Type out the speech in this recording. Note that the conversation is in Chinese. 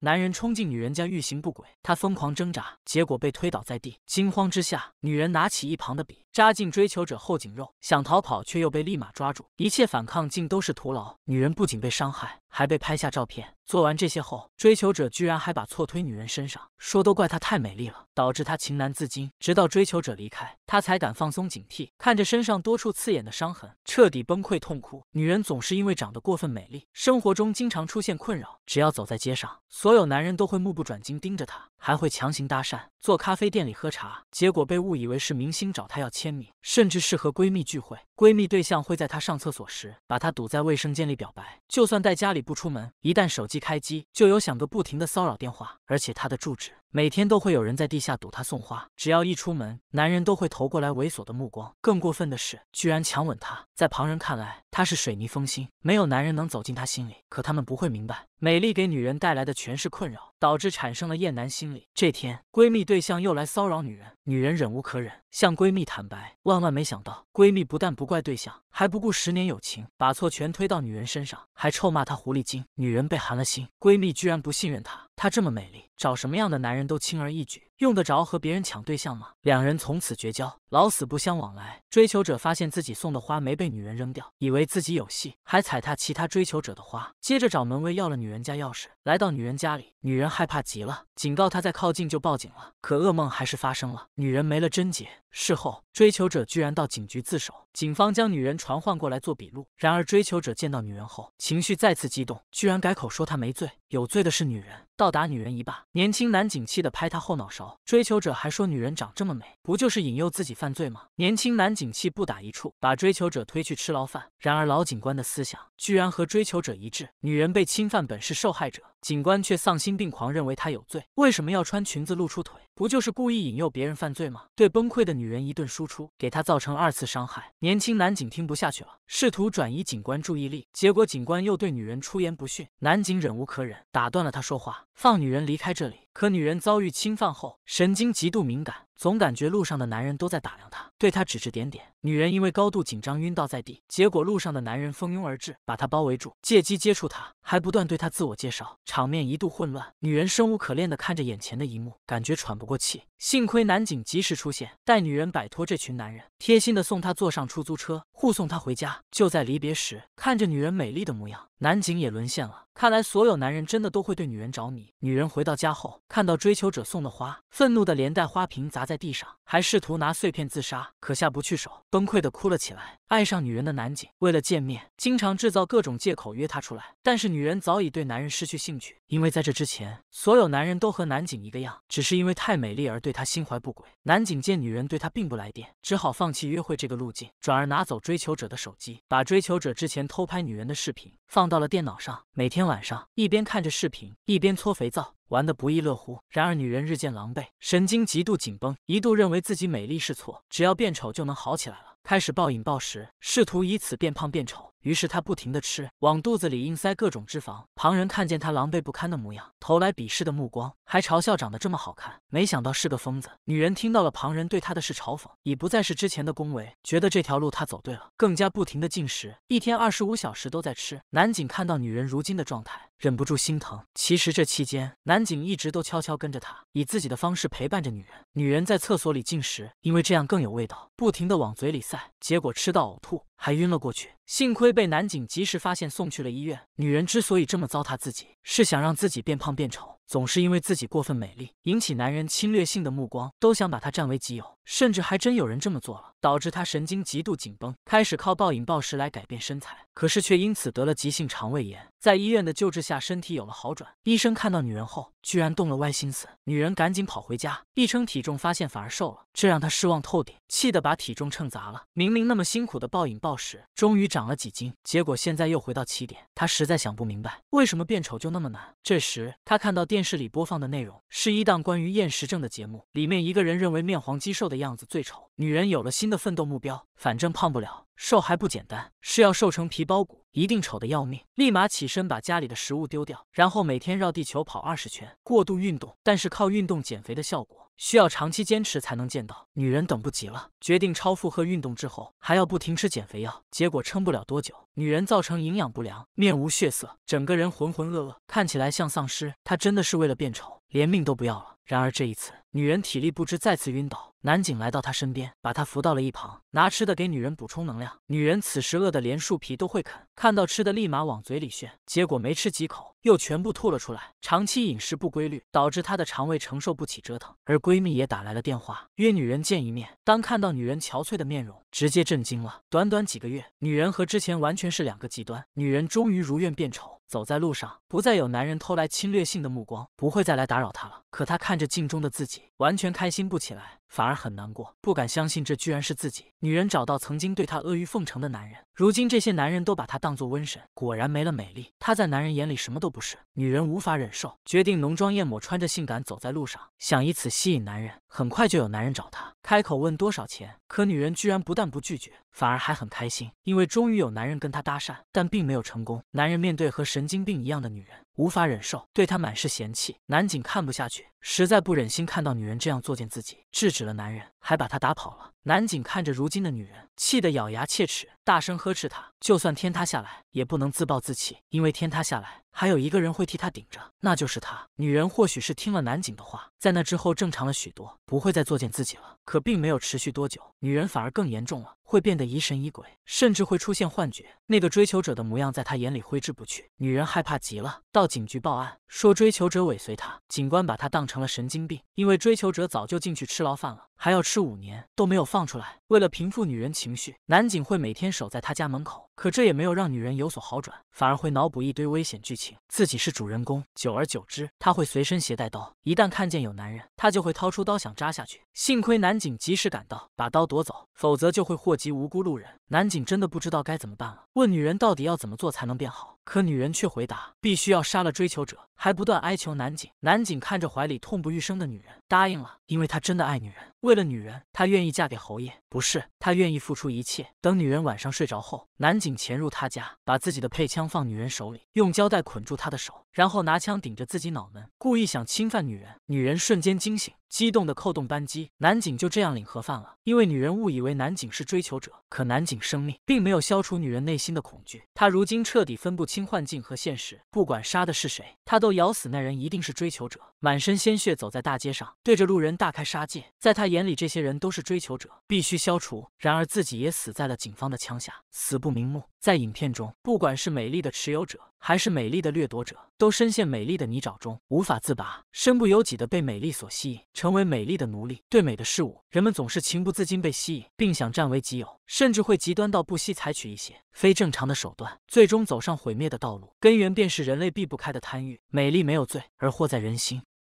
男人冲进女人家欲行不轨，他疯狂挣扎，结果被推倒在地。惊慌之下，女人拿起一旁的笔扎进追求者后颈肉，想逃跑却又被立马抓住，一切反抗竟都是徒劳。女人不仅被伤害。还被拍下照片。做完这些后，追求者居然还把错推女人身上，说都怪她太美丽了，导致她情难自禁。直到追求者离开，她才敢放松警惕，看着身上多处刺眼的伤痕，彻底崩溃痛哭。女人总是因为长得过分美丽，生活中经常出现困扰。只要走在街上，所有男人都会目不转睛盯着她，还会强行搭讪。坐咖啡店里喝茶，结果被误以为是明星找她要签名，甚至是和闺蜜聚会。闺蜜对象会在她上厕所时把她堵在卫生间里表白。就算在家里不出门，一旦手机开机，就有响个不停的骚扰电话。而且她的住址每天都会有人在地下堵她送花。只要一出门，男人都会投过来猥琐的目光。更过分的是，居然强吻她。在旁人看来，她是水泥封心，没有男人能走进她心里。可他们不会明白，美丽给女人带来的全是困扰。导致产生了厌男心理。这天，闺蜜对象又来骚扰女人，女人忍无可忍，向闺蜜坦白。万万没想到，闺蜜不但不怪对象。还不顾十年友情，把错全推到女人身上，还臭骂她狐狸精。女人被寒了心，闺蜜居然不信任她。她这么美丽，找什么样的男人都轻而易举，用得着和别人抢对象吗？两人从此绝交，老死不相往来。追求者发现自己送的花没被女人扔掉，以为自己有戏，还踩踏其他追求者的花，接着找门卫要了女人家钥匙，来到女人家里。女人害怕极了，警告他再靠近就报警了。可噩梦还是发生了，女人没了贞洁。事后，追求者居然到警局自首，警方将女人传唤过来做笔录。然而，追求者见到女人后，情绪再次激动，居然改口说她没罪。有罪的是女人，倒打女人一巴。年轻男警气的拍她后脑勺，追求者还说女人长这么美，不就是引诱自己犯罪吗？年轻男警气不打一处，把追求者推去吃牢饭。然而老警官的思想居然和追求者一致，女人被侵犯本是受害者，警官却丧心病狂，认为她有罪。为什么要穿裙子露出腿？不就是故意引诱别人犯罪吗？对崩溃的女人一顿输出，给她造成二次伤害。年轻男警听不下去了。试图转移警官注意力，结果警官又对女人出言不逊。男警忍无可忍，打断了他说话。放女人离开这里，可女人遭遇侵犯后，神经极度敏感，总感觉路上的男人都在打量她，对她指指点点。女人因为高度紧张晕倒在地，结果路上的男人蜂拥而至，把她包围住，借机接触她，还不断对她自我介绍，场面一度混乱。女人生无可恋地看着眼前的一幕，感觉喘不过气。幸亏男警及时出现，带女人摆脱这群男人，贴心的送她坐上出租车，护送她回家。就在离别时，看着女人美丽的模样。男警也沦陷了，看来所有男人真的都会对女人着迷。女人回到家后，看到追求者送的花，愤怒的连带花瓶砸在地上，还试图拿碎片自杀，可下不去手，崩溃的哭了起来。爱上女人的男警，为了见面，经常制造各种借口约她出来。但是女人早已对男人失去兴趣，因为在这之前，所有男人都和男警一个样，只是因为太美丽而对他心怀不轨。男警见女人对他并不来电，只好放弃约会这个路径，转而拿走追求者的手机，把追求者之前偷拍女人的视频放到了电脑上。每天晚上一边看着视频，一边搓肥皂，玩得不亦乐乎。然而女人日渐狼狈，神经极度紧绷，一度认为自己美丽是错，只要变丑就能好起来了。开始暴饮暴食，试图以此变胖变丑。于是他不停地吃，往肚子里硬塞各种脂肪。旁人看见他狼狈不堪的模样，投来鄙视的目光，还嘲笑长得这么好看，没想到是个疯子。女人听到了旁人对她的是嘲讽，已不再是之前的恭维，觉得这条路她走对了，更加不停地进食，一天二十五小时都在吃。男警看到女人如今的状态，忍不住心疼。其实这期间，男警一直都悄悄跟着她，以自己的方式陪伴着女人。女人在厕所里进食，因为这样更有味道，不停地往嘴里塞，结果吃到呕吐，还晕了过去。幸亏被男警及时发现，送去了医院。女人之所以这么糟蹋自己，是想让自己变胖变丑。总是因为自己过分美丽，引起男人侵略性的目光，都想把她占为己有，甚至还真有人这么做了，导致她神经极度紧绷，开始靠暴饮暴食来改变身材，可是却因此得了急性肠胃炎，在医院的救治下，身体有了好转。医生看到女人后，居然动了歪心思。女人赶紧跑回家，一称体重，发现反而瘦了，这让她失望透顶，气得把体重秤砸了。明明那么辛苦的暴饮暴食，终于长了几斤，结果现在又回到起点，她实在想不明白，为什么变丑就那么难。这时她看到电。电视里播放的内容是一档关于厌食症的节目，里面一个人认为面黄肌瘦的样子最丑。女人有了新的奋斗目标，反正胖不了，瘦还不简单，是要瘦成皮包骨，一定丑的要命。立马起身把家里的食物丢掉，然后每天绕地球跑二十圈，过度运动，但是靠运动减肥的效果。需要长期坚持才能见到。女人等不及了，决定超负荷运动之后，还要不停吃减肥药，结果撑不了多久。女人造成营养不良，面无血色，整个人浑浑噩噩，看起来像丧尸。她真的是为了变丑，连命都不要了。然而这一次。女人体力不支，再次晕倒。男警来到她身边，把她扶到了一旁，拿吃的给女人补充能量。女人此时饿得连树皮都会啃，看到吃的立马往嘴里炫，结果没吃几口，又全部吐了出来。长期饮食不规律，导致她的肠胃承受不起折腾。而闺蜜也打来了电话，约女人见一面。当看到女人憔悴的面容，直接震惊了。短短几个月，女人和之前完全是两个极端。女人终于如愿变丑，走在路上不再有男人偷来侵略性的目光，不会再来打扰她了。可他看着镜中的自己，完全开心不起来，反而很难过，不敢相信这居然是自己。女人找到曾经对她阿谀奉承的男人，如今这些男人都把她当作瘟神。果然没了美丽，她在男人眼里什么都不是。女人无法忍受，决定浓妆艳抹，穿着性感走在路上，想以此吸引男人。很快就有男人找她，开口问多少钱。可女人居然不但不拒绝，反而还很开心，因为终于有男人跟她搭讪。但并没有成功。男人面对和神经病一样的女人，无法忍受，对她满是嫌弃。男警看不下去，实在不忍心看到女人这样作践自己，制止了男人，还把她打跑了。男警看着如今的女人，气得咬牙切齿。大声呵斥他，就算天塌下来也不能自暴自弃，因为天塌下来还有一个人会替他顶着，那就是他。女人或许是听了男警的话，在那之后正常了许多，不会再作践自己了。可并没有持续多久，女人反而更严重了，会变得疑神疑鬼，甚至会出现幻觉。那个追求者的模样在她眼里挥之不去。女人害怕极了，到警局报案，说追求者尾随她。警官把她当成了神经病，因为追求者早就进去吃牢饭了，还要吃五年，都没有放出来。为了平复女人情绪，男警会每天守在她家门口，可这也没有让女人有所好转，反而会脑补一堆危险剧情，自己是主人公。久而久之，她会随身携带刀，一旦看见有男人，她就会掏出刀想扎下去。幸亏男警及时赶到，把刀夺走，否则就会祸及无辜路人。男警真的不知道该怎么办了，问女人到底要怎么做才能变好。可女人却回答：“必须要杀了追求者。”还不断哀求男警。男警看着怀里痛不欲生的女人，答应了，因为他真的爱女人。为了女人，他愿意嫁给侯爷，不是他愿意付出一切。等女人晚上睡着后，男警潜入他家，把自己的配枪放女人手里，用胶带捆住她的手，然后拿枪顶着自己脑门，故意想侵犯女人。女人瞬间惊醒。激动的扣动扳机，男警就这样领盒饭了。因为女人误以为男警是追求者，可男警生命并没有消除女人内心的恐惧。他如今彻底分不清幻境和现实，不管杀的是谁，他都咬死那人一定是追求者。满身鲜血走在大街上，对着路人大开杀戒，在他眼里，这些人都是追求者，必须消除。然而自己也死在了警方的枪下，死不瞑目。在影片中，不管是美丽的持有者，还是美丽的掠夺者，都深陷美丽的泥沼中，无法自拔，身不由己的被美丽所吸引，成为美丽的奴隶。对美的事物，人们总是情不自禁被吸引，并想占为己有，甚至会极端到不惜采取一些非正常的手段，最终走上毁灭的道路。根源便是人类避不开的贪欲。美丽没有罪，而祸在人心。